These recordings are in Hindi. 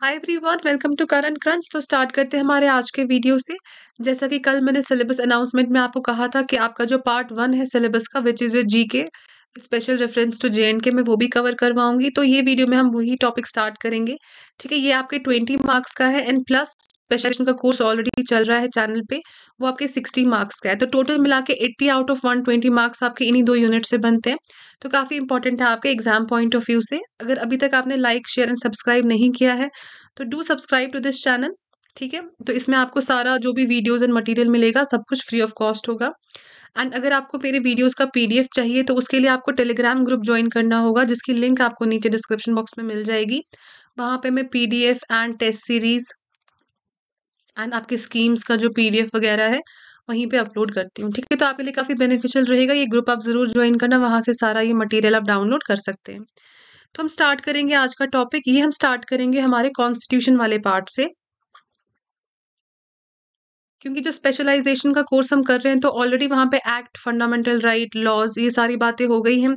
hi everyone welcome to current crunch तो स्टार्ट करते हैं हमारे आज के वीडियो से जैसा कि कल मैंने सिलेबस अनाउंसमेंट में आपको कहा था कि आपका जो पार्ट वन है सिलेबस का विच इज़ ए जी के special reference to J and K मैं वो भी कवर करवाऊंगी तो ये वीडियो में हम वही टॉपिक स्टार्ट करेंगे ठीक है ये आपके ट्वेंटी मार्क्स का है एंड प्लस स्पेशलाइजेशन का कोर्स ऑलरेडी चल रहा है चैनल पे वो आपके सिक्सटी मार्क्स का है तो टोटल मिला के eighty out of one twenty marks आपके इन्हीं दो यूनिट से बनते हैं तो काफ़ी इंपॉर्टेंट है आपके एग्जाम पॉइंट ऑफ व्यू से अगर अभी तक आपने लाइक शेयर एंड सब्सक्राइब नहीं किया है तो do subscribe to this channel ठीक है तो इसमें आपको सारा जो भी वीडियोस एंड मटेरियल मिलेगा सब कुछ फ्री ऑफ कॉस्ट होगा एंड अगर आपको मेरे वीडियोस का पीडीएफ चाहिए तो उसके लिए आपको टेलीग्राम ग्रुप ज्वाइन करना होगा जिसकी लिंक आपको नीचे डिस्क्रिप्शन बॉक्स में मिल जाएगी वहाँ पे मैं PDF and test series and आपके स्कीम्स का जो पीडीएफ वगैरह है वहीं पे अपलोड करती हूँ ठीक है तो आपके लिए काफ़ी बेनिफिशियल रहेगा ये ग्रुप आप ज़रूर ज्वाइन करना वहाँ से सारा ये मटीरियल आप डाउनलोड कर सकते हैं तो हम स्टार्ट करेंगे आज का टॉपिक ये हम स्टार्ट करेंगे हमारे कॉन्स्टिट्यूशन वाले पार्ट से क्योंकि जो स्पेशलाइजेशन का कोर्स हम कर रहे हैं तो ऑलरेडी वहाँ पे एक्ट फंडामेंटल राइट लॉज ये सारी बातें हो गई हैं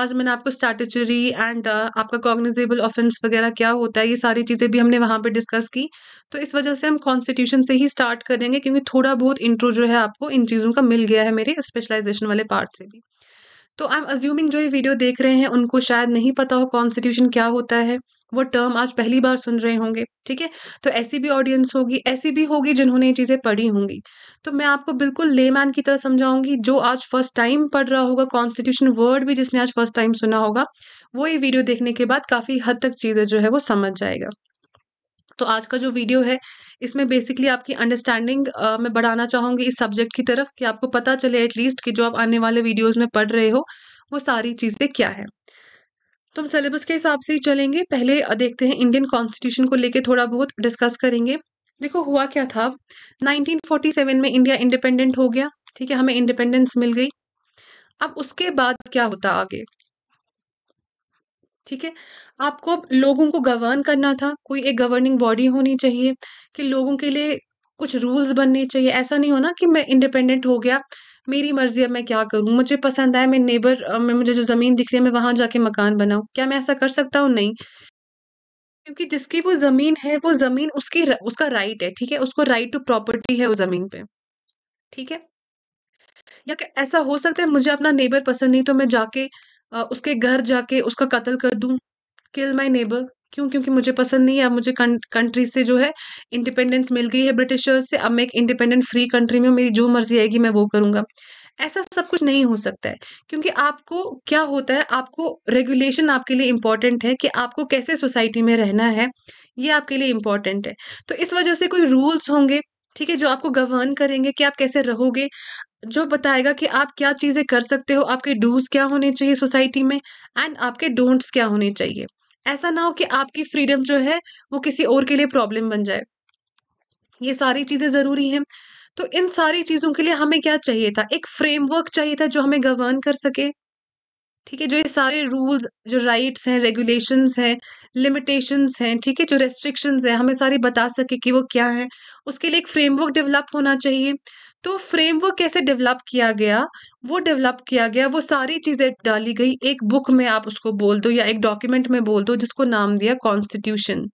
आज मैंने आपको स्टैटचरी एंड uh, आपका कॉग्निजेबल ऑफेंस वगैरह क्या होता है ये सारी चीज़ें भी हमने वहाँ पे डिस्कस की तो इस वजह से हम कॉन्स्टिट्यूशन से ही स्टार्ट करेंगे क्योंकि थोड़ा बहुत इंट्रो जो है आपको इन चीज़ों का मिल गया है मेरे स्पेशलाइजेशन वाले पार्ट से भी तो आई एम अज्यूमिंग जो ये वीडियो देख रहे हैं उनको शायद नहीं पता हो कॉन्स्टिट्यूशन क्या होता है वो टर्म आज पहली बार सुन रहे होंगे ठीक है तो ऐसी भी ऑडियंस होगी ऐसी भी होगी जिन्होंने ये चीज़ें पढ़ी होंगी तो मैं आपको बिल्कुल मैन की तरह समझाऊंगी जो आज फर्स्ट टाइम पढ़ रहा होगा कॉन्स्टिट्यूशन वर्ड भी जिसने आज फर्स्ट टाइम सुना होगा वो ये वीडियो देखने के बाद काफ़ी हद तक चीज़ें जो है वो समझ जाएगा तो आज का जो वीडियो है इसमें बेसिकली आपकी अंडरस्टैंडिंग मैं बढ़ाना चाहूँगी इस सब्जेक्ट की तरफ कि आपको पता चले एटलीस्ट कि जो आप आने वाले वीडियोज में पढ़ रहे हो वो सारी चीज़ें क्या है तो हम सिलेबस के हिसाब से ही चलेंगे पहले देखते हैं इंडियन कॉन्स्टिट्यूशन को लेके थोड़ा बहुत डिस्कस करेंगे देखो हुआ क्या था 1947 में इंडिया इंडिपेंडेंट हो गया ठीक है हमें इंडिपेंडेंस मिल गई अब उसके बाद क्या होता आगे ठीक है आपको लोगों को गवर्न करना था कोई एक गवर्निंग बॉडी होनी चाहिए कि लोगों के लिए कुछ रूल्स बनने चाहिए ऐसा नहीं होना कि मैं इंडिपेंडेंट हो गया मेरी मर्जी अब मैं क्या करूं मुझे पसंद आया मैं नेबर में मुझे जो ज़मीन दिख रही है मैं वहां जाके मकान बनाऊं क्या मैं ऐसा कर सकता हूँ नहीं क्योंकि जिसकी वो ज़मीन है वो ज़मीन उसकी उसका राइट है ठीक है उसको राइट टू प्रॉपर्टी है वो ज़मीन पे ठीक है या ऐसा हो सकता है मुझे अपना नेबर पसंद नहीं तो मैं जाके उसके घर जाके उसका कत्ल कर दूँ किल माई नेबर क्यों क्योंकि मुझे पसंद नहीं है अब मुझे कंट्री से जो है इंडिपेंडेंस मिल गई है ब्रिटिशर्स से अब मैं एक इंडिपेंडेंट फ्री कंट्री में मेरी जो मर्जी आएगी मैं वो करूँगा ऐसा सब कुछ नहीं हो सकता है क्योंकि आपको क्या होता है आपको रेगुलेशन आपके लिए इम्पॉर्टेंट है कि आपको कैसे सोसाइटी में रहना है ये आपके लिए इम्पॉर्टेंट है तो इस वजह से कोई रूल्स होंगे ठीक है जो आपको गवर्न करेंगे कि आप कैसे रहोगे जो बताएगा कि आप क्या चीज़ें कर सकते हो आपके डूज क्या होने चाहिए सोसाइटी में एंड आपके डोंट्स क्या होने चाहिए ऐसा ना हो कि आपकी फ्रीडम जो है वो किसी और के लिए प्रॉब्लम बन जाए ये सारी चीज़ें ज़रूरी हैं तो इन सारी चीज़ों के लिए हमें क्या चाहिए था एक फ्रेमवर्क चाहिए था जो हमें गवर्न कर सके ठीक है जो ये सारे रूल्स जो राइट्स हैं रेगुलेशंस हैं लिमिटेशंस हैं ठीक है जो रेस्ट्रिक्शंस हैं हमें सारी बता सके कि वो क्या है उसके लिए एक फ्रेमवर्क डेवलप होना चाहिए तो फ्रेमवर्क कैसे डेवलप किया गया वो डेवलप किया गया वो सारी चीज़ें डाली गई एक बुक में आप उसको बोल दो या एक डॉक्यूमेंट में बोल दो जिसको नाम दिया कॉन्स्टिट्यूशन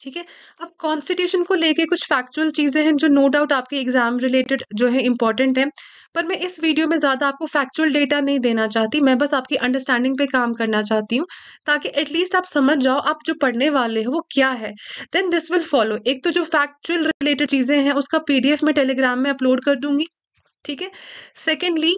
ठीक है अब कॉन्स्टिट्यूशन को लेके कुछ फैक्चुअल चीज़ें हैं जो नो no डाउट आपके एग्जाम रिलेटेड जो है इंपॉर्टेंट है पर मैं इस वीडियो में ज़्यादा आपको फैक्चुअल डेटा नहीं देना चाहती मैं बस आपकी अंडरस्टैंडिंग पे काम करना चाहती हूँ ताकि एटलीस्ट आप समझ जाओ आप जो पढ़ने वाले हो वो क्या है देन दिस विल फॉलो एक तो जो फैक्चुअल रिलेटेड चीज़ें हैं उसका पी मैं टेलीग्राम में अपलोड कर दूंगी ठीक है सेकेंडली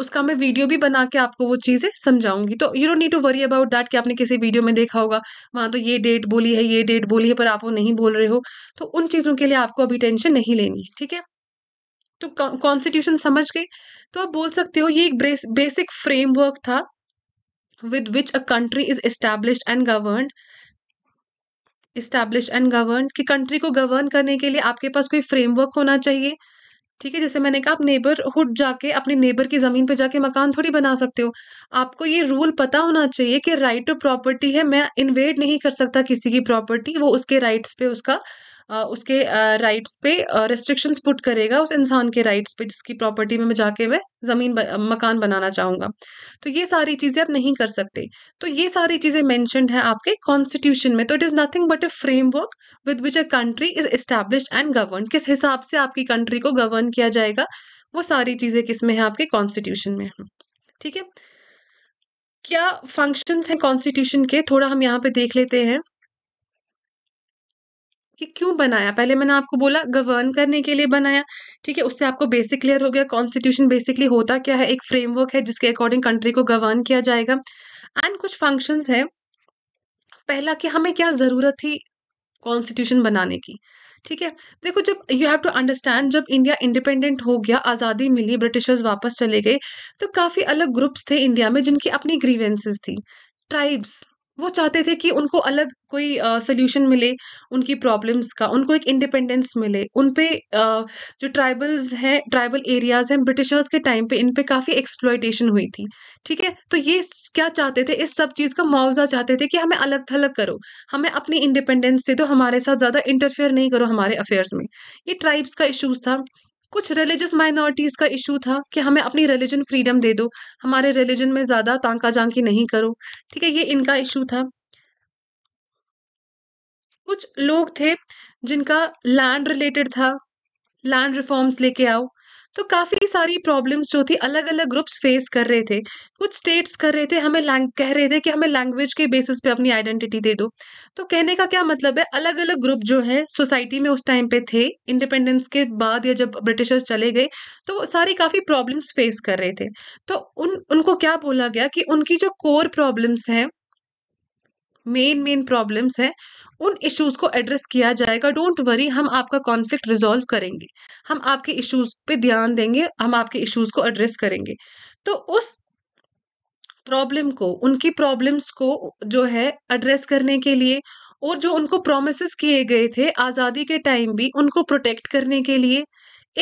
उसका मैं वीडियो भी बना के आपको वो चीज़ें समझाऊंगी तो you don't need to worry about that कि आपने किसी वीडियो में देखा होगा वहाँ तो ये डेट बोली है ये डेट बोली है पर आप वो नहीं बोल रहे हो तो उन चीज़ों के लिए आपको अभी टेंशन नहीं लेनी है ठीक है तो कॉन्स्टिट्यूशन समझ गई तो आप बोल सकते हो ये एक बेसिक फ्रेमवर्क था with which a country is establish and govern establish and govern कि कंट्री को गवर्न करने के लिए आपके पास कोई फ्रेमवर्क होना चाहिए ठीक है जैसे मैंने कहा आप नेबरहुड जाके अपने नेबर की ज़मीन पे जाके मकान थोड़ी बना सकते हो आपको ये रूल पता होना चाहिए कि राइट टू प्रॉपर्टी है मैं इन्वेड नहीं कर सकता किसी की प्रॉपर्टी वो उसके राइट्स पे उसका उसके राइट्स पे रेस्ट्रिक्शंस पुट करेगा उस इंसान के राइट्स पे जिसकी प्रॉपर्टी में मैं जाके मैं ज़मीन मकान बनाना चाहूँगा तो ये सारी चीज़ें आप नहीं कर सकते तो ये सारी चीज़ें मैंशनड हैं आपके कॉन्स्टिट्यूशन में तो it is nothing but a framework with which a country is establish and govern किस हिसाब से आपकी कंट्री को गवर्न किया जाएगा वो सारी चीज़ें किस में है आपके कॉन्स्टिट्यूशन में ठीक है क्या फंक्शंस हैं कॉन्स्टिट्यूशन के थोड़ा हम यहाँ पे देख लेते हैं कि क्यों बनाया पहले मैंने आपको बोला गवर्न करने के लिए बनाया ठीक है उससे आपको बेसिक क्लियर हो गया कॉन्स्टिट्यूशन बेसिकली होता क्या है एक फ्रेमवर्क है जिसके अकॉर्डिंग कंट्री को गवर्न किया जाएगा एंड कुछ फंक्शंस है पहला कि हमें क्या ज़रूरत थी कॉन्स्टिट्यूशन बनाने की ठीक है देखो जब यू हैव टू अंडरस्टैंड जब इंडिया इंडिपेंडेंट हो गया आज़ादी मिली ब्रिटिशर्स वापस चले गए तो काफ़ी अलग ग्रुप्स थे इंडिया में जिनकी अपनी ग्रीवेंसेस थी ट्राइब्स वो चाहते थे कि उनको अलग कोई सोल्यूशन मिले उनकी प्रॉब्लम्स का उनको एक इंडिपेंडेंस मिले उन पे uh, जो ट्राइबल्स हैं ट्राइबल एरियाज़ हैं ब्रिटिशर्स के टाइम पे इन पे काफ़ी एक्सप्लोइटेशन हुई थी ठीक है तो ये क्या चाहते थे इस सब चीज़ का मुआवजा चाहते थे कि हमें अलग थलग करो हमें अपनी इंडिपेंडेंस से तो हमारे साथ ज़्यादा इंटरफेयर नहीं करो हमारे अफेयर्स में ये ट्राइब्स का इशूज़ था कुछ रिलीजियस माइनॉरिटीज़ का इशू था कि हमें अपनी रिलीजन फ्रीडम दे दो हमारे रिलीजन में ज़्यादा तांका जांकी नहीं करो ठीक है ये इनका इशू था कुछ लोग थे जिनका लैंड रिलेटेड था लैंड रिफॉर्म्स लेके आओ तो काफ़ी सारी प्रॉब्लम्स जो थी अलग अलग ग्रुप्स फेस कर रहे थे कुछ स्टेट्स कर रहे थे हमें लैंग कह रहे थे कि हमें लैंग्वेज के बेसिस पे अपनी आइडेंटिटी दे दो तो कहने का क्या मतलब है अलग अलग ग्रुप जो है सोसाइटी में उस टाइम पे थे इंडिपेंडेंस के बाद या जब ब्रिटिशर्स चले गए तो सारी काफ़ी प्रॉब्लम्स फेस कर रहे थे तो उन उनको क्या बोला गया कि उनकी जो कोर प्रॉब्लम्स हैं मेन मेन प्रॉब्लम्स है उन इश्यूज को एड्रेस किया जाएगा डोंट वरी हम आपका कॉन्फ्लिक्ट रिजॉल्व करेंगे हम आपके इश्यूज पे ध्यान देंगे हम आपके इश्यूज को एड्रेस करेंगे तो उस प्रॉब्लम को उनकी प्रॉब्लम्स को जो है एड्रेस करने के लिए और जो उनको प्रोमिस किए गए थे आज़ादी के टाइम भी उनको प्रोटेक्ट करने के लिए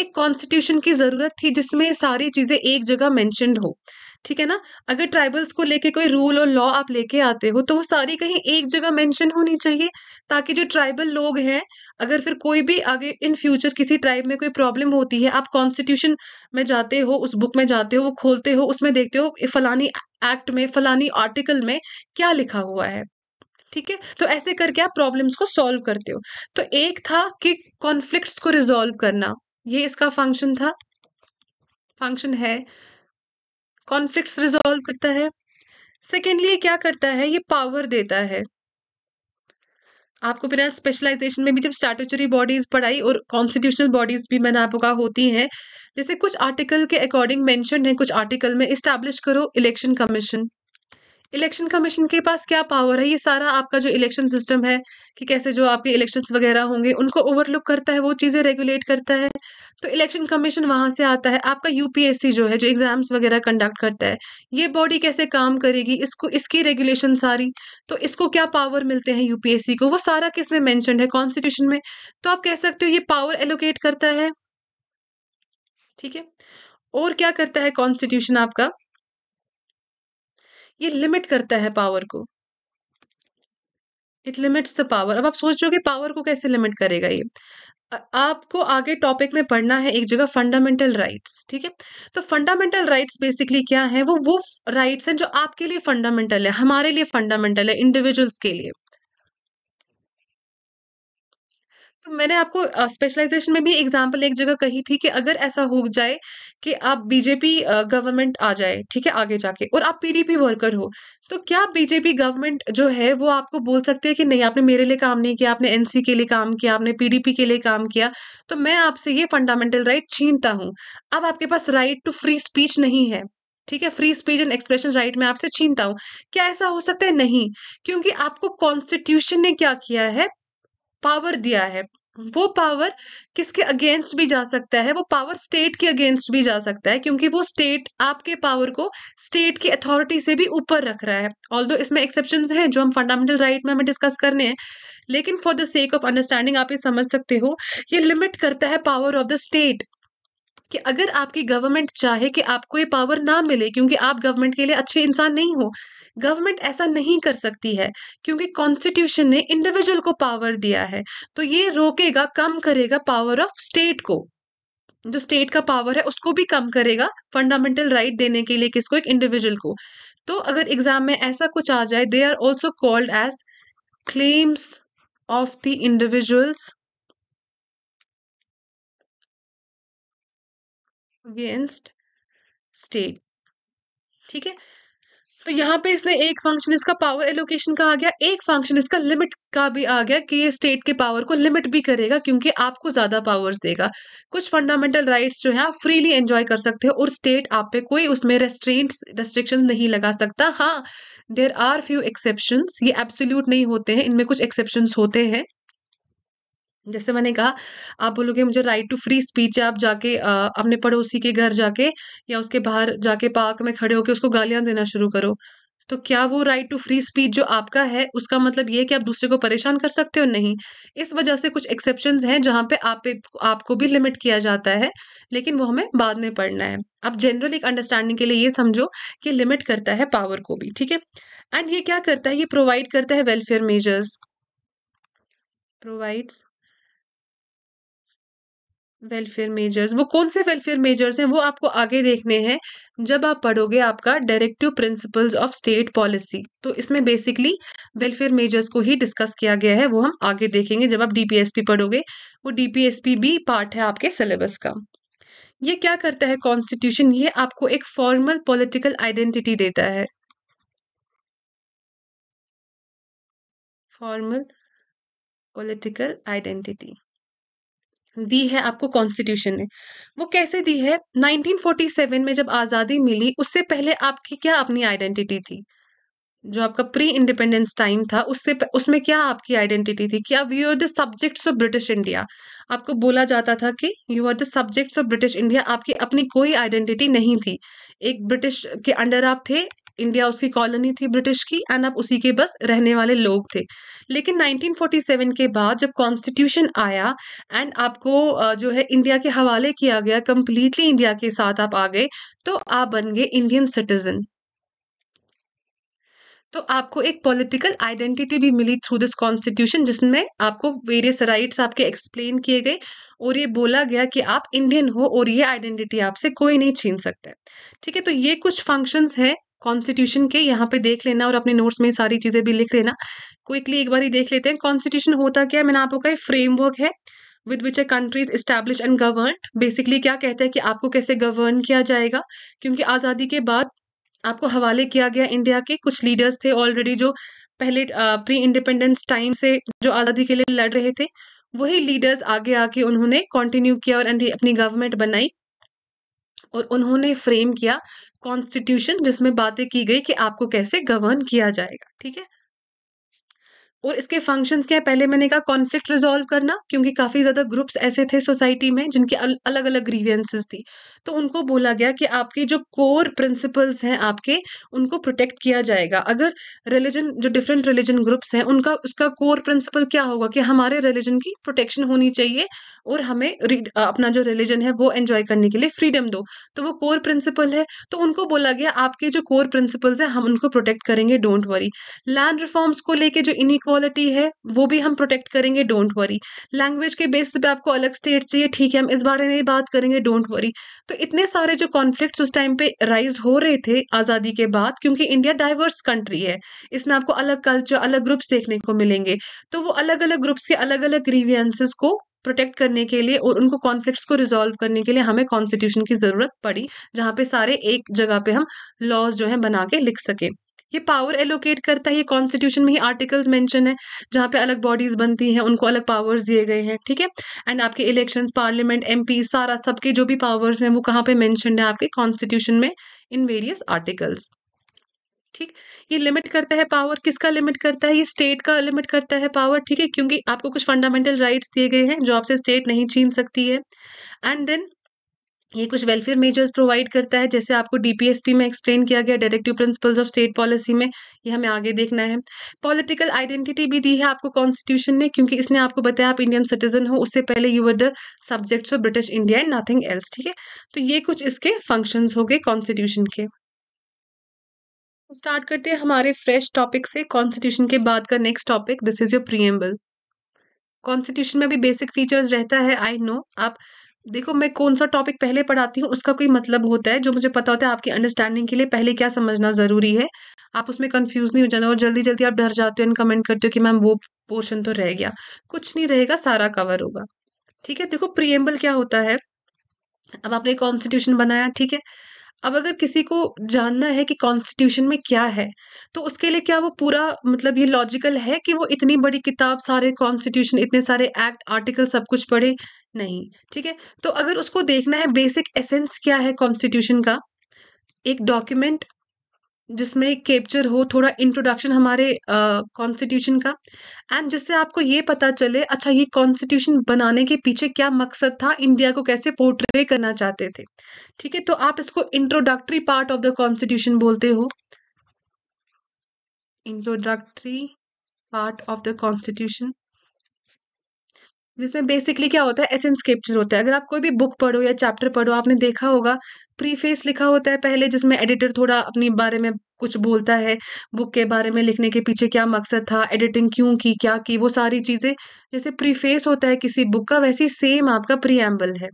एक कॉन्स्टिट्यूशन की ज़रूरत थी जिसमें सारी चीज़ें एक जगह मैंशनड हो ठीक है ना अगर ट्राइबल्स को लेके कोई रूल और लॉ आप लेके आते हो तो वो सारी कहीं एक जगह मेंशन होनी चाहिए ताकि जो ट्राइबल लोग हैं अगर फिर कोई भी आगे इन फ्यूचर किसी ट्राइब में कोई प्रॉब्लम होती है आप कॉन्स्टिट्यूशन में जाते हो उस बुक में जाते हो वो खोलते हो उसमें देखते हो फलानी एक्ट में फलानी आर्टिकल में क्या लिखा हुआ है ठीक है तो ऐसे करके आप प्रॉब्लम्स को सॉल्व करते हो तो एक था कि कॉन्फ्लिक्ट्स को रिजॉल्व करना ये इसका फंक्शन था फंक्शन है कॉन्फ्लिक्ट रिजॉल्व करता है सेकेंडली क्या करता है ये पावर देता है आपको बिना स्पेशलाइजेशन में भी जब स्टैटूचरी बॉडीज पढ़ाई और कॉन्स्टिट्यूशनल बॉडीज भी मैंने आपको कहा होती हैं जैसे कुछ आर्टिकल के अकॉर्डिंग मेंशन है कुछ आर्टिकल में इस्टेब्लिश करो इलेक्शन कमीशन इलेक्शन कमीशन के पास क्या पावर है ये सारा आपका जो इलेक्शन सिस्टम है कि कैसे जो आपके इलेक्शंस वगैरह होंगे उनको ओवरलुक करता है वो चीज़ें रेगुलेट करता है तो इलेक्शन कमीशन वहाँ से आता है आपका यूपीएससी जो है जो एग्ज़ाम्स वगैरह कंडक्ट करता है ये बॉडी कैसे काम करेगी इसको इसकी रेगुलेशन सारी तो इसको क्या पावर मिलते हैं यूपीएससी को वो सारा किस में मैंशनड है कॉन्स्टिट्यूशन में तो आप कह सकते हो ये पावर एलोकेट करता है ठीक है और क्या करता है कॉन्स्टिट्यूशन आपका ये लिमिट करता है पावर को इट लिमिट्स द पावर अब आप सोच रहे हो कि पावर को कैसे लिमिट करेगा ये आपको आगे टॉपिक में पढ़ना है एक जगह फंडामेंटल राइट्स ठीक है तो फंडामेंटल राइट्स बेसिकली क्या है वो वो राइट्स हैं जो आपके लिए फंडामेंटल है हमारे लिए फंडामेंटल है इंडिविजुअल्स के लिए तो मैंने आपको स्पेशलाइजेशन में भी एग्जाम्पल एक जगह कही थी कि अगर ऐसा हो जाए कि आप बीजेपी गवर्नमेंट आ जाए ठीक है आगे जाके और आप पीडीपी वर्कर हो तो क्या बीजेपी गवर्नमेंट जो है वो आपको बोल सकते हैं कि नहीं आपने मेरे लिए काम नहीं किया आपने एनसी के लिए काम किया आपने पीडीपी के लिए काम किया तो मैं आपसे ये फंडामेंटल राइट छीनता हूँ अब आपके पास राइट टू फ्री स्पीच नहीं है ठीक है free speech and expression right मैं आपसे छीनता हूँ क्या ऐसा हो सकता है नहीं क्योंकि आपको कॉन्स्टिट्यूशन ने क्या किया है पावर दिया है वो पावर किसके अगेंस्ट भी जा सकता है वो पावर स्टेट के अगेंस्ट भी जा सकता है क्योंकि वो स्टेट आपके पावर को स्टेट की अथॉरिटी से भी ऊपर रख रहा है ऑल इसमें एक्सेप्शन हैं जो हम फंडामेंटल राइट right में हमें डिस्कस करने हैं लेकिन for the sake of understanding आप ये समझ सकते हो ये लिमिट करता है पावर ऑफ द स्टेट कि अगर आपकी गवर्नमेंट चाहे कि आपको ये पावर ना मिले क्योंकि आप गवर्नमेंट के लिए अच्छे इंसान नहीं हो गवर्नमेंट ऐसा नहीं कर सकती है क्योंकि कॉन्स्टिट्यूशन ने इंडिविजुअल को पावर दिया है तो ये रोकेगा कम करेगा पावर ऑफ स्टेट को जो स्टेट का पावर है उसको भी कम करेगा फंडामेंटल राइट right देने के लिए किसको एक इंडिविजुअल को तो अगर एग्जाम में ऐसा कुछ आ जाए they are also called as claims of the individuals against state ठीक है तो यहाँ पे इसने एक फंक्शन इसका पावर एलोकेशन का आ गया एक फंक्शन इसका लिमिट का भी आ गया कि ये स्टेट के पावर को लिमिट भी करेगा क्योंकि आपको ज़्यादा पावर्स देगा कुछ फंडामेंटल राइट्स जो है आप फ्रीली एंजॉय कर सकते हो और स्टेट आप पे कोई उसमें रेस्ट्रेंट रेस्ट्रिक्शन नहीं लगा सकता हाँ देर आर फ्यू एक्सेप्शन ये एब्सोल्यूट नहीं होते हैं इनमें कुछ एक्सेप्शन होते हैं जैसे मैंने कहा आप बोलोगे मुझे राइट टू फ्री स्पीच है आप जाके आ, अपने पड़ोसी के घर जाके या उसके बाहर जाके पार्क में खड़े होकर उसको गालियां देना शुरू करो तो क्या वो राइट टू फ्री स्पीच जो आपका है उसका मतलब ये है कि आप दूसरे को परेशान कर सकते हो नहीं इस वजह से कुछ एक्सेप्शन हैं जहाँ पे आप आपको भी लिमिट किया जाता है लेकिन वो हमें बाद में पढ़ना है आप जनरल एक अंडरस्टैंडिंग के लिए ये समझो कि लिमिट करता है पावर को भी ठीक है एंड ये क्या करता है ये प्रोवाइड करता है welfare measures provides welfare measures वो कौन से वेलफेयर मेजर्स हैं वो आपको आगे देखने हैं जब आप पढ़ोगे आपका directive principles of state policy तो इसमें बेसिकली वेलफेयर मेजर्स को ही डिस्कस किया गया है वो हम आगे देखेंगे जब आप डीपीएसपी पढ़ोगे वो डीपीएसपी भी पार्ट है आपके सिलेबस का ये क्या करता है कॉन्स्टिट्यूशन ये आपको एक फॉर्मल पॉलिटिकल आइडेंटिटी देता है फॉर्मल पॉलिटिकल आइडेंटिटी दी है आपको कॉन्स्टिट्यूशन ने वो कैसे दी है 1947 में जब आज़ादी मिली उससे पहले आपकी क्या अपनी आइडेंटिटी थी जो आपका प्री इंडिपेंडेंस टाइम था उससे उसमें क्या आपकी आइडेंटिटी थी क्या we are the subjects of British India आपको बोला जाता था कि you are the subjects of British India आपकी अपनी कोई आइडेंटिटी नहीं थी एक ब्रिटिश के अंडर आप थे इंडिया उसकी कॉलोनी थी ब्रिटिश की एंड अब उसी के बस रहने वाले लोग थे लेकिन 1947 के बाद जब कॉन्स्टिट्यूशन आया एंड आपको जो है इंडिया के हवाले किया गया कम्प्लीटली इंडिया के साथ आप आ गए तो आप बन गए इंडियन सिटीजन तो आपको एक पॉलिटिकल आइडेंटिटी भी मिली थ्रू दिस कॉन्स्टिट्यूशन जिसमें आपको वेरियस राइट्स आपके एक्सप्लेन किए गए और ये बोला गया कि आप इंडियन हो और ये आइडेंटिटी आपसे कोई नहीं छीन सकता ठीक है तो ये कुछ फंक्शंस हैं कॉन्स्टिट्यूशन के यहाँ पे देख लेना और अपने नोट्स में सारी चीज़ें भी लिख लेना क्विकली एक बार ही देख लेते हैं कॉन्स्टिट्यूशन होता क्या है मैंने आपको कहा फ्रेमवर्क है with which a countries establish and govern basically क्या कहता है कि आपको कैसे गवर्न किया जाएगा क्योंकि आज़ादी के बाद आपको हवाले किया गया इंडिया के कुछ लीडर्स थे ऑलरेडी जो पहले प्री इंडिपेंडेंस टाइम से जो आज़ादी के लिए लड़ रहे थे वही लीडर्स आगे आके उन्होंने कंटिन्यू किया और अपनी गवर्नमेंट बनाई और उन्होंने फ्रेम किया कॉन्स्टिट्यूशन जिसमें बातें की गई कि आपको कैसे गवर्न किया जाएगा ठीक है और इसके फंक्शंस क्या है पहले मैंने कहा कॉन्फ्लिक्ट रिजॉल्व करना क्योंकि काफ़ी ज़्यादा ग्रुप्स ऐसे थे सोसाइटी में जिनके अलग अलग ग्रीवियंसेस थी तो उनको बोला गया कि आपके जो कोर प्रिंसिपल्स हैं आपके उनको प्रोटेक्ट किया जाएगा अगर रिलीजन जो डिफरेंट रिलीजन ग्रुप्स हैं उनका उसका कोर प्रिंसिपल क्या होगा कि हमारे रिलीजन की प्रोटेक्शन होनी चाहिए और हमें अपना जो रिलीजन है वो एंजॉय करने के लिए फ्रीडम दो तो वो कोर प्रिंसिपल है तो उनको बोला गया आपके जो कोर प्रिंसिपल्स हैं हम उनको प्रोटेक्ट करेंगे डोंट वरी लैंड रिफॉर्म्स को लेके जो इनक्वालिटी है वो भी हम प्रोटेक्ट करेंगे डोंट वरी लैंग्वेज के बेसिस पे आपको अलग स्टेट चाहिए ठीक है हम इस बारे में बात करेंगे डोंट वरी तो इतने सारे जो कॉन्फ्लिक्ट उस टाइम पे राइज हो रहे थे आज़ादी के बाद क्योंकि इंडिया डाइवर्स कंट्री है इसमें आपको अलग कल्चर अलग ग्रुप्स देखने को मिलेंगे तो वो अलग अलग ग्रुप्स के अलग अलग ग्रीवियंसेस को प्रोटेक्ट करने के लिए और उनको कॉन्फ्लिक्ट्स को रिजोल्व करने के लिए हमें कॉन्स्टिट्यूशन की ज़रूरत पड़ी जहाँ पे सारे एक जगह पे हम लॉज जो है बना के लिख सके ये पावर एलोकेट करता है ये कॉन्स्टिट्यूशन में ही आर्टिकल्स मेंशन है जहाँ पे अलग बॉडीज बनती हैं उनको अलग पावर्स दिए गए हैं ठीक है एंड आपके इलेक्शंस पार्लियामेंट एम सारा सबके जो भी पावर्स हैं वो कहाँ पे मैंशन है आपके कॉन्स्टिट्यूशन में इन वेरियस आर्टिकल्स ठीक ये लिमिट करता है पावर किसका लिमिट करता है ये स्टेट का लिमिट करता है पावर ठीक है क्योंकि आपको कुछ फंडामेंटल राइट्स दिए गए हैं जो आपसे स्टेट नहीं छीन सकती है एंड देन ये कुछ वेलफेयर मेजर्स प्रोवाइड करता है जैसे आपको डीपीएसपी में एक्सप्लेन किया गया directive principles of state policy में ये हमें आगे देखना है पॉलिटिकल आइडेंटिटी भी दी है आपको कॉन्स्टिट्यूशन ने क्योंकि इसने आपको बताया आप इंडियन सिटीजन हो उससे पहले you are the subjects of British India and nothing else ठीक है तो ये कुछ इसके फंक्शन हो गए कॉन्स्टिट्यूशन के स्टार्ट तो करते हैं हमारे फ्रेश टॉपिक से कॉन्स्टिट्यूशन के बाद का next topic this is your preamble constitution में भी बेसिक फीचर्स रहता है आई नो आप देखो मैं कौन सा टॉपिक पहले पढ़ाती हूँ उसका कोई मतलब होता है जो मुझे पता होता है आपकी अंडरस्टैंडिंग के लिए पहले क्या समझना ज़रूरी है आप उसमें कंफ्यूज नहीं हो जाना और जल्दी जल्दी आप डर जाते हो एंड कमेंट करते हो कि मैम वो पोर्शन तो रह गया कुछ नहीं रहेगा सारा कवर होगा ठीक है देखो प्रियम्बल क्या होता है अब आपने कॉन्स्टिट्यूशन बनाया ठीक है अब अगर किसी को जानना है कि कॉन्स्टिट्यूशन में क्या है तो उसके लिए क्या वो पूरा मतलब ये लॉजिकल है कि वो इतनी बड़ी किताब सारे कॉन्स्टिट्यूशन इतने सारे एक्ट आर्टिकल सब कुछ पढ़े नहीं ठीक है तो अगर उसको देखना है बेसिक एसेंस क्या है कॉन्स्टिट्यूशन का एक डॉक्यूमेंट जिसमें कैप्चर हो थोड़ा इंट्रोडक्शन हमारे कॉन्स्टिट्यूशन का एंड जिससे आपको ये पता चले अच्छा ये कॉन्स्टिट्यूशन बनाने के पीछे क्या मकसद था इंडिया को कैसे पोर्ट्रे करना चाहते थे ठीक है तो आप इसको introductory part of the constitution बोलते हो introductory part of the constitution जिसमें बेसिकली क्या होता है एसेंस स्क्रिप्चर होता है अगर आप कोई भी बुक पढ़ो या चैप्टर पढ़ो आपने देखा होगा प्रीफेस लिखा होता है पहले जिसमें एडिटर थोड़ा अपने बारे में कुछ बोलता है बुक के बारे में लिखने के पीछे क्या मकसद था एडिटिंग क्यों की क्या की वो सारी चीज़ें जैसे प्रीफेस होता है किसी बुक का वैसे सेम आपका प्रीएम्बल है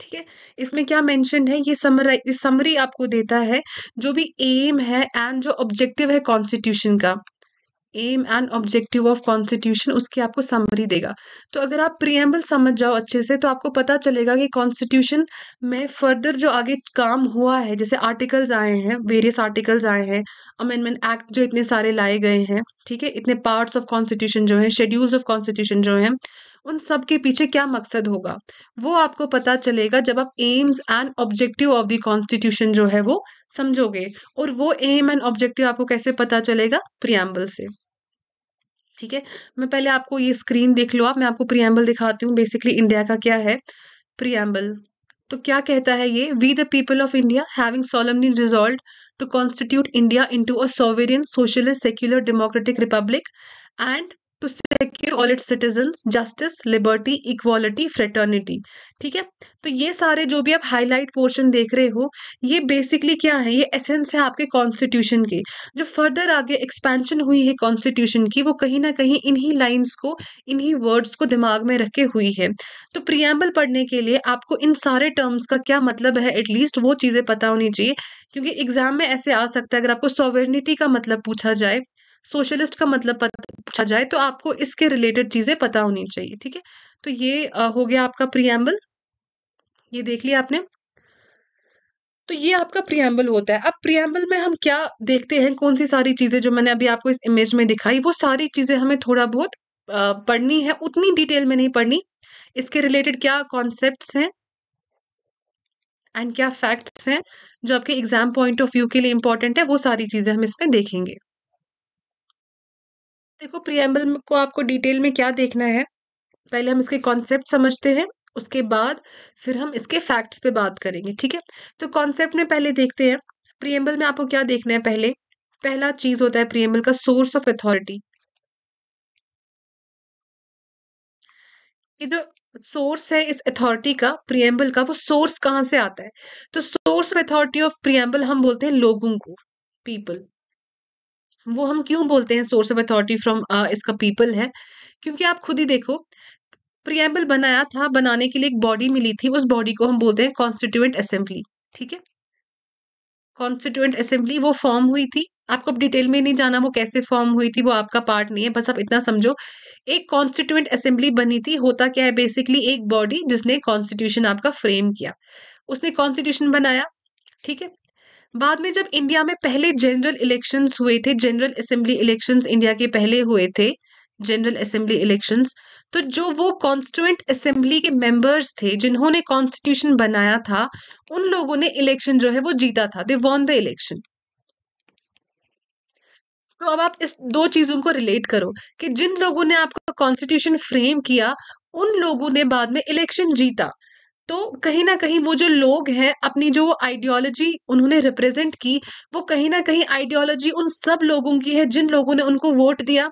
ठीक है इसमें क्या मेंशन है ये समरी समरी आपको देता है जो भी एम है एंड जो ऑब्जेक्टिव है कॉन्स्टिट्यूशन का aim and objective of constitution उसकी आपको समरी देगा तो अगर आप प्रियम्बल समझ जाओ अच्छे से तो आपको पता चलेगा कि कॉन्स्टिट्यूशन में फर्दर जो आगे काम हुआ है जैसे आर्टिकल्स आए हैं वेरियस आर्टिकल्स आए हैं अमेंडमेंट एक्ट जो इतने सारे लाए गए हैं ठीक है इतने पार्ट्स ऑफ कॉन्स्टिट्यूशन जो है शेड्यूल्स ऑफ कॉन्स्टिट्यूशन जो है उन सब के पीछे क्या मकसद होगा वो आपको पता चलेगा जब आप aims and objective of the constitution जो है वो समझोगे और वो एम एंड ऑब्जेक्टिव आपको कैसे पता चलेगा प्रियम्बल से ठीक है मैं पहले आपको ये स्क्रीन देख लो आप मैं आपको प्रियम्बल दिखाती हूँ बेसिकली इंडिया का क्या है प्रियम्बल तो क्या कहता है ये we the people of India having solemnly resolve to constitute India into a sovereign socialist secular democratic republic and to secure all it citizen justice liberty equality fraternity ठीक है तो ये सारे जो भी आप हाईलाइट पोर्शन देख रहे हो ये बेसिकली क्या है ये एसेंस है आपके कॉन्स्टिट्यूशन के जो फर्दर आगे एक्सपेंशन हुई है कॉन्स्टिट्यूशन की वो कहीं ना कहीं इन्हीं लाइन्स को इन्हीं वर्ड्स को दिमाग में रखे हुई है तो प्रियम्बल पढ़ने के लिए आपको इन सारे टर्म्स का क्या मतलब है एटलीस्ट वो चीज़ें पता होनी चाहिए क्योंकि एग्जाम में ऐसे आ सकता है अगर आपको सॉवेनिटी का मतलब पूछा जाए सोशलिस्ट का मतलब पता पूछा जाए तो आपको इसके रिलेटेड चीज़ें पता होनी चाहिए ठीक है तो ये हो गया आपका प्रियम्बल ये देख लिया आपने तो ये आपका प्रियम्बल होता है अब प्रियम्बल में हम क्या देखते हैं कौन सी सारी चीज़ें जो मैंने अभी आपको इस इमेज में दिखाई वो सारी चीज़ें हमें थोड़ा बहुत पढ़नी है उतनी डिटेल में नहीं पढ़नी इसके रिलेटेड क्या कॉन्सेप्ट हैं एंड क्या फैक्ट्स हैं जो आपके एग्जाम पॉइंट ऑफ व्यू के लिए इंपॉर्टेंट है वो सारी चीज़ें हम इसमें देखेंगे देखो प्रियम्बल को आपको डिटेल में क्या देखना है पहले हम इसके कॉन्सेप्ट समझते हैं उसके बाद फिर हम इसके फैक्ट्स पे बात करेंगे ठीक है तो कॉन्सेप्ट में पहले देखते हैं प्रियम्बल में आपको क्या देखना है पहले पहला चीज होता है प्रियम्बल का सोर्स ऑफ अथॉरिटी ये जो सोर्स है इस अथॉरिटी का प्रियम्बल का वो सोर्स कहाँ से आता है तो source of authority of preamble हम बोलते हैं लोगों को पीपल वो हम क्यों बोलते हैं सोर्स ऑफ अथॉरिटी फ्रॉम इसका पीपल है क्योंकि आप खुद ही देखो प्रियम्बल बनाया था बनाने के लिए एक बॉडी मिली थी उस बॉडी को हम बोलते हैं कॉन्स्टिट्यूएंट असेंबली ठीक है कॉन्स्टिट्यूएंट असेंबली वो फॉर्म हुई थी आपको अब डिटेल में नहीं जाना वो कैसे फॉर्म हुई थी वो आपका पार्ट नहीं है बस आप इतना समझो एक कॉन्स्टिट्यूएंट असेंबली बनी थी होता क्या है बेसिकली एक बॉडी जिसने कॉन्स्टिट्यूशन आपका फ्रेम किया उसने कॉन्स्टिट्यूशन बनाया ठीक है बाद में जब इंडिया में पहले जनरल इलेक्शंस हुए थे जनरल असेंबली इलेक्शंस इंडिया के पहले हुए थे जनरल असेंबली इलेक्शंस तो जो वो कॉन्स्टिट्यूंट असेंबली के मेंबर्स थे जिन्होंने कॉन्स्टिट्यूशन बनाया था उन लोगों ने इलेक्शन जो है वो जीता था दे वॉन द इलेक्शन तो अब आप इस दो चीजों को रिलेट करो कि जिन लोगों ने आपका कॉन्स्टिट्यूशन फ्रेम किया उन लोगों ने बाद में इलेक्शन जीता तो कहीं ना कहीं वो जो लोग हैं अपनी जो आइडियोलॉजी उन्होंने रिप्रेजेंट की वो कहीं ना कहीं आइडियोलॉजी उन सब लोगों की है जिन लोगों ने उनको वोट दिया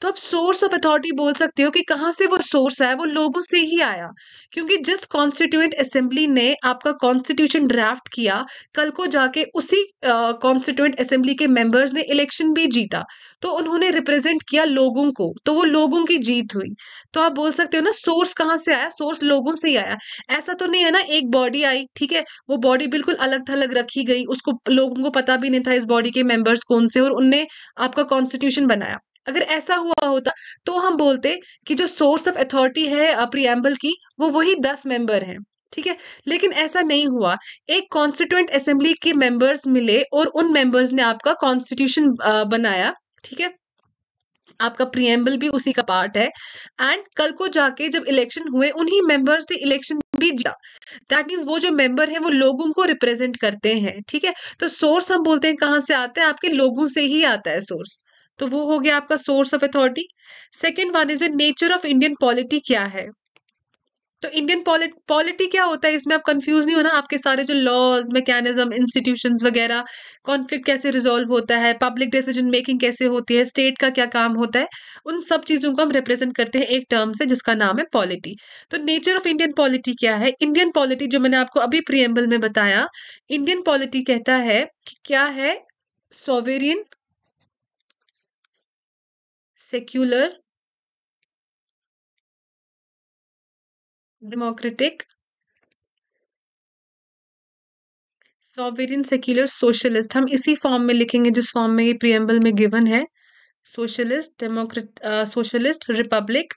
तो आप सोर्स ऑफ अथॉरिटी बोल सकते हो कि कहाँ से वो सोर्स आया वो लोगों से ही आया क्योंकि जिस कॉन्स्टिट्यूएंट असेंबली ने आपका कॉन्स्टिट्यूशन ड्राफ्ट किया कल को जाके उसी कॉन्स्टिट्यूएंट असेंबली के मेंबर्स ने इलेक्शन भी जीता तो उन्होंने रिप्रेजेंट किया लोगों को तो वो लोगों की जीत हुई तो आप बोल सकते हो ना सोर्स कहाँ से आया सोर्स लोगों से ही आया ऐसा तो नहीं है ना एक बॉडी आई ठीक है वो बॉडी बिल्कुल अलग थलग रखी गई उसको लोगों को पता भी नहीं था इस बॉडी के मेंबर्स कौन से और उनने आपका कॉन्स्टिट्यूशन बनाया अगर ऐसा हुआ होता तो हम बोलते कि जो सोर्स ऑफ अथॉरिटी है प्रियम्बल की वो वही दस मेंबर है ठीक है लेकिन ऐसा नहीं हुआ एक कॉन्स्टिट्यूंट असेंबली के मेंबर्स मिले और उन मेंबर्स ने आपका कॉन्स्टिट्यूशन बनाया ठीक है आपका प्रियम्बल भी उसी का पार्ट है एंड कल को जाके जब इलेक्शन हुए उन्हीं मेंबर्स ने इलेक्शन भी जीता दैट मीन्स वो जो मेंबर है वो लोगों को रिप्रेजेंट करते हैं ठीक है तो सोर्स हम बोलते हैं कहाँ से आते हैं आपके लोगों से ही आता है सोर्स तो वो हो गया आपका source of authority second one is nature of Indian polity क्या है तो इंडियन पॉलिटी क्या होता है इसमें आप कंफ्यूज नहीं होना आपके सारे जो लॉज मैकेनिज्म इंस्टीट्यूशन वगैरह कॉन्फ्लिक्ट कैसे रिजोल्व होता है पब्लिक डिसीजन मेकिंग कैसे होती है स्टेट का क्या काम होता है उन सब चीज़ों को हम रिप्रेजेंट करते हैं एक टर्म से जिसका नाम है पॉलिटी तो नेचर ऑफ इंडियन पॉलिटी क्या है इंडियन पॉलिटी जो मैंने आपको अभी प्रियम्बल में बताया इंडियन पॉलिटी कहता है कि क्या है sovereign secular democratic sovereign secular socialist हम इसी फॉर्म में लिखेंगे जिस फॉर्म में ये प्रियम्बल में गिवन है socialist democrat socialist republic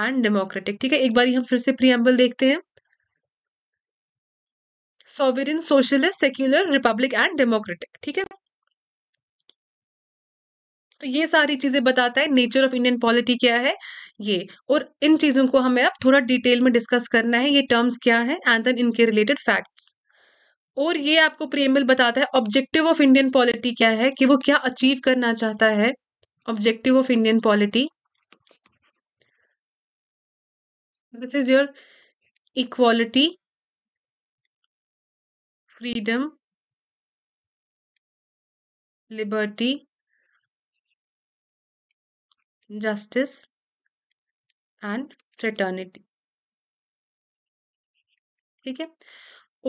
and democratic ठीक है एक बार हम फिर से प्रियम्बल देखते हैं sovereign socialist secular republic and democratic ठीक है तो ये सारी चीज़ें बताता है नेचर ऑफ इंडियन पॉलिटी क्या है ये और इन चीज़ों को हमें अब थोड़ा डिटेल में डिस्कस करना है ये टर्म्स क्या है एंड देन इनके रिलेटेड फैक्ट्स और ये आपको प्रेमल बताता है ऑब्जेक्टिव ऑफ इंडियन पॉलिटी क्या है कि वो क्या अचीव करना चाहता है objective of Indian polity this is your equality freedom liberty justice and fraternity ठीक है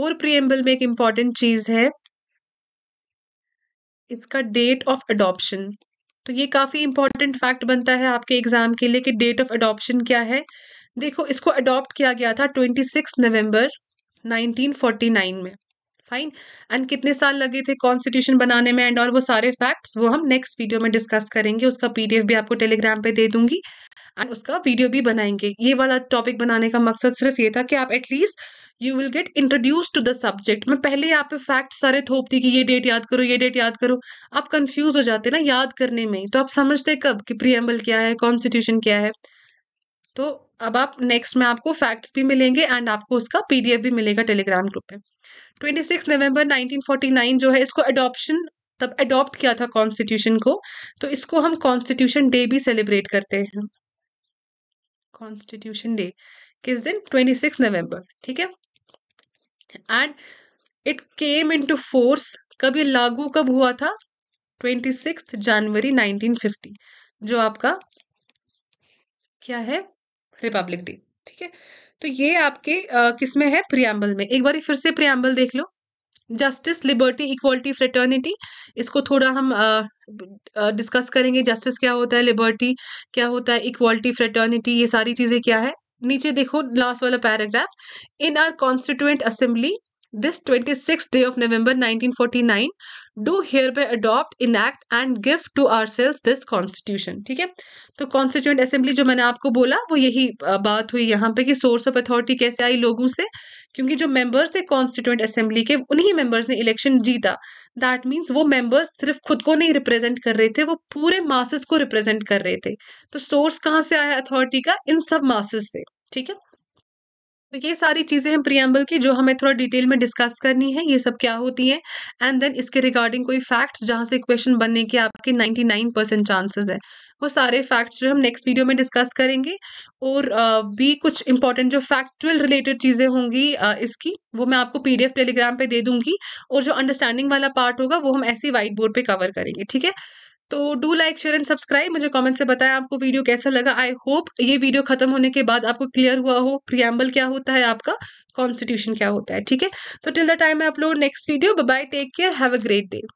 और प्रियम्बल में एक इंपॉर्टेंट चीज है इसका डेट ऑफ अडॉप्शन तो ये काफी इंपॉर्टेंट फैक्ट बनता है आपके एग्जाम के लिए कि डेट ऑफ अडॉप्शन क्या है देखो इसको अडॉप्ट किया गया था 26 नवंबर 1949 में फाइन एंड कितने साल लगे थे कॉन्स्टिट्यूशन बनाने में एंड और वो सारे फैक्ट्स वो हम नेक्स्ट वीडियो में डिस्कस करेंगे उसका पीडीएफ भी आपको टेलीग्राम पे दे दूंगी एंड उसका वीडियो भी बनाएंगे ये वाला टॉपिक बनाने का मकसद सिर्फ ये था कि आप at least you will get introduce to the subject मैं पहले यहाँ पे फैक्ट सारे थोपती कि ये डेट याद करो ये डेट याद करो आप कन्फ्यूज हो जाते ना याद करने में तो आप समझते कब कि प्रियम्बल क्या है कॉन्स्टिट्यूशन क्या है तो अब आप नेक्स्ट में आपको फैक्ट्स भी मिलेंगे एंड आपको उसका पीडीएफ भी मिलेगा टेलीग्राम ग्रुप में 26 नवंबर 1949 जो है इसको अडॉप्शन तब अडॉप्ट किया था कॉन्स्टिट्यूशन को तो इसको हम कॉन्स्टिट्यूशन डे भी सेलिब्रेट करते हैं कॉन्स्टिट्यूशन डे किस दिन 26 नवंबर ठीक है and it came into force कब ये लागू कब हुआ था 26 जनवरी 1950 जो आपका क्या है रिपब्लिक डे ठीक है तो ये आपके किसमें है प्रियाम्बल में एक बार फिर से प्रियाम्बल देख लो जस्टिस लिबर्टी इक्वलिटी फ्रेटर्निटी इसको थोड़ा हम डिस्कस करेंगे जस्टिस क्या होता है लिबर्टी क्या होता है इक्वलिटी फ्रेटर्निटी ये सारी चीज़ें क्या है नीचे देखो लास्ट वाला paragraph in our constituent assembly this twenty six day of November 1949 do here adopt adopt act and give to our selves this constitution ठीक है तो कॉन्स्टिट्यूंट असेंबली जो मैंने आपको बोला वो यही बात हुई यहाँ पे कि सोर्स ऑफ अथॉरिटी कैसे आई लोगों से क्योंकि जो मेंबर्स थे कॉन्स्टिट्यूंट असेंबली के उन्हीं मेंबर्स ने इलेक्शन जीता दैट मीन्स वो मेंबर्स सिर्फ खुद को नहीं रिप्रेजेंट कर रहे थे वो पूरे मासेस को रिप्रेजेंट कर रहे थे तो सोर्स कहाँ से आया अथॉरिटी का इन सब मासेस से ठीक है तो ये सारी चीज़ें हैं प्रियम्बल की जो हमें थोड़ा डिटेल में डिस्कस करनी है ये सब क्या होती है एंड देन इसके रिगार्डिंग कोई फैक्ट जहाँ से क्वेश्चन बनने के आपके 99 परसेंट चांसेस है वो सारे फैक्ट्स जो हम नेक्स्ट वीडियो में डिस्कस करेंगे और भी कुछ इंपॉर्टेंट जो फैक्चुअल रिलेटेड चीज़ें होंगी इसकी वो मैं आपको पीडीएफ टेलीग्राम पे दे दूंगी और जो अंडरस्टैंडिंग वाला पार्ट होगा वो हम ऐसे ही वाइट बोर्ड पे कवर करेंगे ठीक है तो do like share and subscribe मुझे कमेंट से बताएं आपको वीडियो कैसा लगा आई होप ये वीडियो खत्म होने के बाद आपको क्लियर हुआ हो प्रियम्बल क्या होता है आपका कॉन्स्टिट्यूशन क्या होता है ठीक है तो till the time I upload next video bye take care have a great day